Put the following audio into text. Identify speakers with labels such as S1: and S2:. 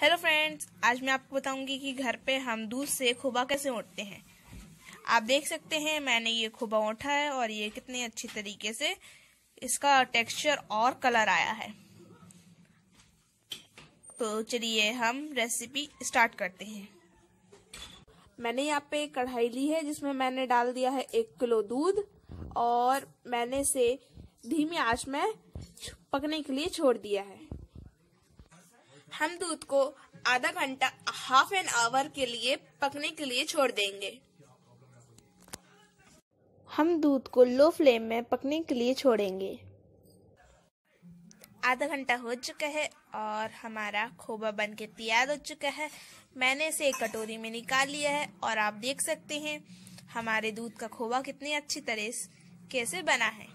S1: hello friends आज मैं आपको बताऊंगी कि घर पे हम दूध से खोबा कैसे ओटते हैं आप देख सकते हैं मैंने ये खोबा ओंठा है और ये कितने अच्छे तरीके से इसका टेक्सचर और कलर आया है तो चलिए हम रेसिपी स्टार्ट करते हैं मैंने यहाँ पे कढ़ाई ली है जिसमें मैंने डाल दिया है एक किलो दूध और मैंने इसे धीमी आँच में पकने के लिए छोड़ दिया है हम दूध तो को आधा घंटा हाफ एन आवर के लिए पकने के लिए छोड़ देंगे
S2: हम दूध को लो फ्लेम में पकने के लिए छोड़ेंगे
S1: आधा घंटा हो चुका है और हमारा खोबा बन के तैयार हो चुका है मैंने इसे एक कटोरी में निकाल लिया है और आप देख सकते हैं हमारे दूध का खोबा कितनी अच्छी तरह कैसे बना है